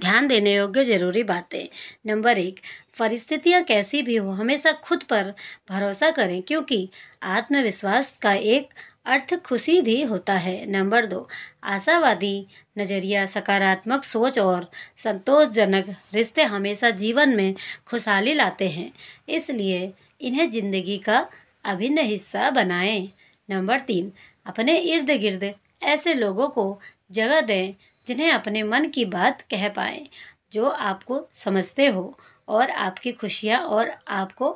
ध्यान देने योग्य जरूरी बातें नंबर एक परिस्थितियाँ कैसी भी हो हमेशा खुद पर भरोसा करें क्योंकि आत्मविश्वास का एक अर्थ खुशी भी होता है नंबर दो आशावादी नज़रिया सकारात्मक सोच और संतोषजनक रिश्ते हमेशा जीवन में खुशहाली लाते हैं इसलिए इन्हें ज़िंदगी का अभिन्न हिस्सा बनाएं नंबर तीन अपने इर्द गिर्द ऐसे लोगों को जगह दें जिन्हें अपने मन की बात कह पाए जो आपको समझते हो और आपकी खुशियाँ और आपको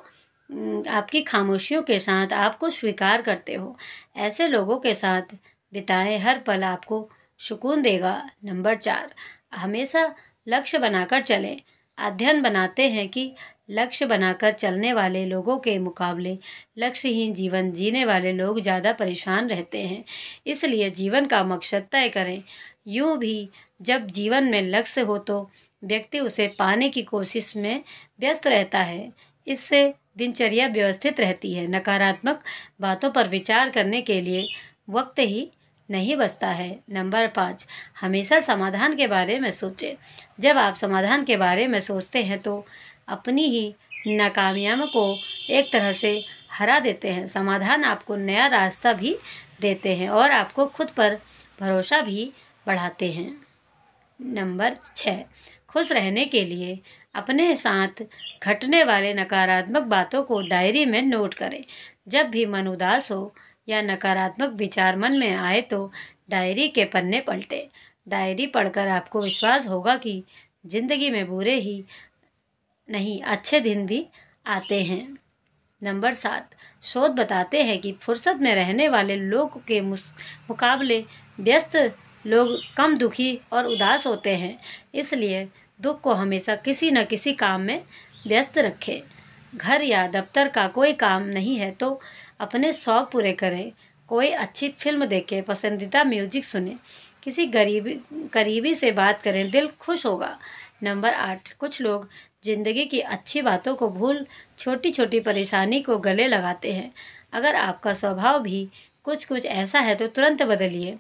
आपकी खामोशियों के साथ आपको स्वीकार करते हो ऐसे लोगों के साथ बिताएं हर पल आपको सुकून देगा नंबर चार हमेशा लक्ष्य बनाकर चलें अध्ययन बनाते हैं कि लक्ष्य बनाकर चलने वाले लोगों के मुकाबले लक्ष्यहीन जीवन जीने वाले लोग ज़्यादा परेशान रहते हैं इसलिए जीवन का मकसद तय करें यूँ भी जब जीवन में लक्ष्य हो तो व्यक्ति उसे पाने की कोशिश में व्यस्त रहता है इससे दिनचर्या व्यवस्थित रहती है नकारात्मक बातों पर विचार करने के लिए वक्त ही नहीं बचता है नंबर पाँच हमेशा समाधान के बारे में सोचें जब आप समाधान के बारे में सोचते हैं तो अपनी ही नाकामयाब को एक तरह से हरा देते हैं समाधान आपको नया रास्ता भी देते हैं और आपको खुद पर भरोसा भी पढ़ाते हैं नंबर छः खुश रहने के लिए अपने साथ घटने वाले नकारात्मक बातों को डायरी में नोट करें जब भी मन उदास हो या नकारात्मक विचार मन में आए तो डायरी के पन्ने पलटें डायरी पढ़कर आपको विश्वास होगा कि ज़िंदगी में बुरे ही नहीं अच्छे दिन भी आते हैं नंबर सात शोध बताते हैं कि फुर्सत में रहने वाले लोग के मुकाबले व्यस्त लोग कम दुखी और उदास होते हैं इसलिए दुख को हमेशा किसी न किसी काम में व्यस्त रखें घर या दफ्तर का कोई काम नहीं है तो अपने शौक पूरे करें कोई अच्छी फिल्म देखें पसंदीदा म्यूजिक सुने किसी गरीबी करीबी से बात करें दिल खुश होगा नंबर आठ कुछ लोग ज़िंदगी की अच्छी बातों को भूल छोटी छोटी परेशानी को गले लगाते हैं अगर आपका स्वभाव भी कुछ कुछ ऐसा है तो तुरंत बदलिए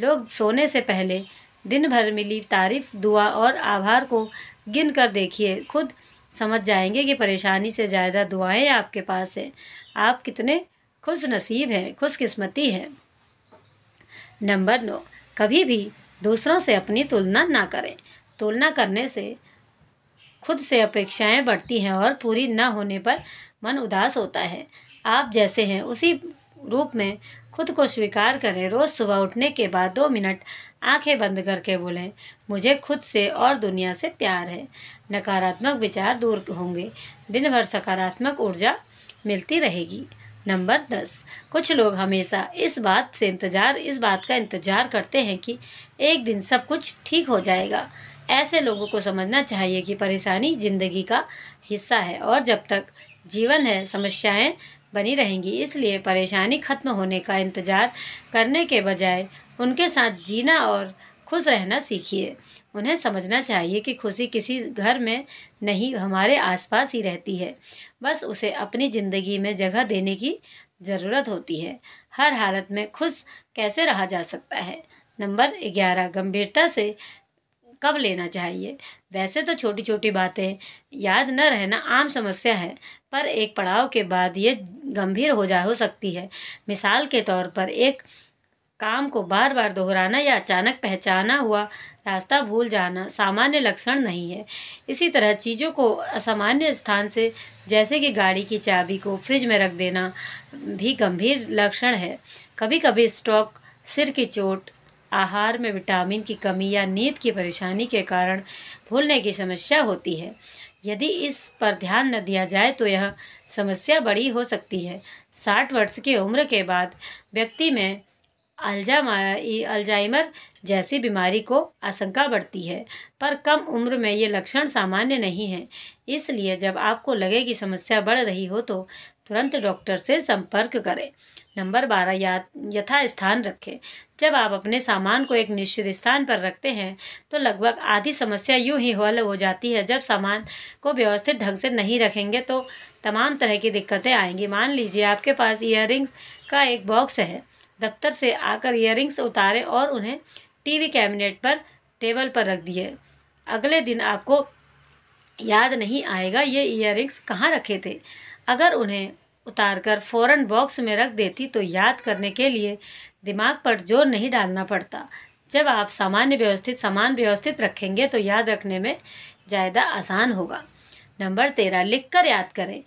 लोग सोने से पहले दिन भर मिली तारीफ दुआ और आभार को गिन कर देखिए खुद समझ जाएंगे कि परेशानी से ज़्यादा दुआएं आपके पास हैं आप कितने खुश नसीब हैं खुशकस्मती हैं नंबर नौ कभी भी दूसरों से अपनी तुलना ना करें तुलना करने से खुद से अपेक्षाएं बढ़ती हैं और पूरी ना होने पर मन उदास होता है आप जैसे हैं उसी रूप में खुद को स्वीकार करें रोज़ सुबह उठने के बाद दो मिनट आंखें बंद करके बोलें मुझे खुद से और दुनिया से प्यार है नकारात्मक विचार दूर होंगे दिन भर सकारात्मक ऊर्जा मिलती रहेगी नंबर दस कुछ लोग हमेशा इस बात से इंतज़ार इस बात का इंतज़ार करते हैं कि एक दिन सब कुछ ठीक हो जाएगा ऐसे लोगों को समझना चाहिए कि परेशानी ज़िंदगी का हिस्सा है और जब तक जीवन है समस्याएं बनी रहेंगी इसलिए परेशानी खत्म होने का इंतज़ार करने के बजाय उनके साथ जीना और खुश रहना सीखिए उन्हें समझना चाहिए कि खुशी किसी घर में नहीं हमारे आसपास ही रहती है बस उसे अपनी ज़िंदगी में जगह देने की ज़रूरत होती है हर हालत में खुश कैसे रहा जा सकता है नंबर ग्यारह गंभीरता से कब लेना चाहिए वैसे तो छोटी छोटी बातें याद न रहना आम समस्या है पर एक पड़ाव के बाद ये गंभीर हो जा हो सकती है मिसाल के तौर पर एक काम को बार बार दोहराना या अचानक पहचाना हुआ रास्ता भूल जाना सामान्य लक्षण नहीं है इसी तरह चीज़ों को असामान्य स्थान से जैसे कि गाड़ी की चाबी को फ्रिज में रख देना भी गंभीर लक्षण है कभी कभी स्टॉक सिर की चोट आहार में विटामिन की कमी या नींद की परेशानी के कारण भूलने की समस्या होती है यदि इस पर ध्यान न दिया जाए तो यह समस्या बड़ी हो सकती है साठ वर्ष की उम्र के बाद व्यक्ति में अल्जामा अल्जाइमर जैसी बीमारी को आशंका बढ़ती है पर कम उम्र में ये लक्षण सामान्य नहीं है इसलिए जब आपको लगे कि समस्या बढ़ रही हो तो तुरंत डॉक्टर से संपर्क करें नंबर बारह या यथास्थान रखें जब आप अपने सामान को एक निश्चित स्थान पर रखते हैं तो लगभग आधी समस्या यूँ ही हल हो जाती है जब सामान को व्यवस्थित ढंग से नहीं रखेंगे तो तमाम तरह की दिक्कतें आएंगी मान लीजिए आपके पास ईयर का एक बॉक्स है दफ्तर से आकर ईयर उतारे और उन्हें टीवी कैबिनेट पर टेबल पर रख दिए अगले दिन आपको याद नहीं आएगा ये ईयर कहाँ रखे थे अगर उन्हें उतारकर फौरन बॉक्स में रख देती तो याद करने के लिए दिमाग पर जोर नहीं डालना पड़ता जब आप सामान्य व्यवस्थित सामान व्यवस्थित रखेंगे तो याद रखने में ज़्यादा आसान होगा नंबर तेरह लिख कर याद करें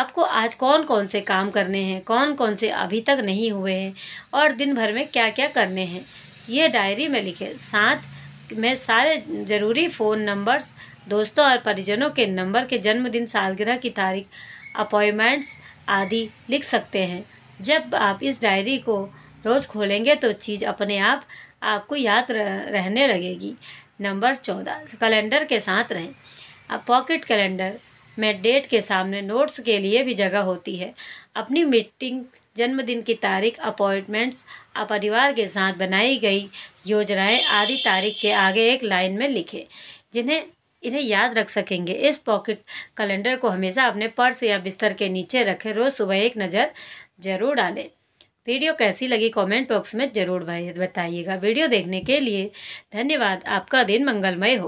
आपको आज कौन कौन से काम करने हैं कौन कौन से अभी तक नहीं हुए हैं और दिन भर में क्या क्या करने हैं यह डायरी में लिखें साथ में सारे ज़रूरी फ़ोन नंबर्स दोस्तों और परिजनों के नंबर के जन्मदिन सालगिरह की तारीख अपॉइंटमेंट्स आदि लिख सकते हैं जब आप इस डायरी को रोज़ खोलेंगे तो चीज़ अपने आप आपको याद रहने लगेगी नंबर चौदह कैलेंडर के साथ रहें अब पॉकेट कैलेंडर में डेट के सामने नोट्स के लिए भी जगह होती है अपनी मीटिंग जन्मदिन की तारीख अपॉइंटमेंट्स परिवार के साथ बनाई गई योजनाएं आदि तारीख के आगे एक लाइन में लिखें जिन्हें इन्हें याद रख सकेंगे इस पॉकेट कैलेंडर को हमेशा अपने पर्स या बिस्तर के नीचे रखें रोज़ सुबह एक नज़र ज़रूर डालें वीडियो कैसी लगी कमेंट बॉक्स में ज़रूर बताइएगा वीडियो देखने के लिए धन्यवाद आपका दिन मंगलमय हो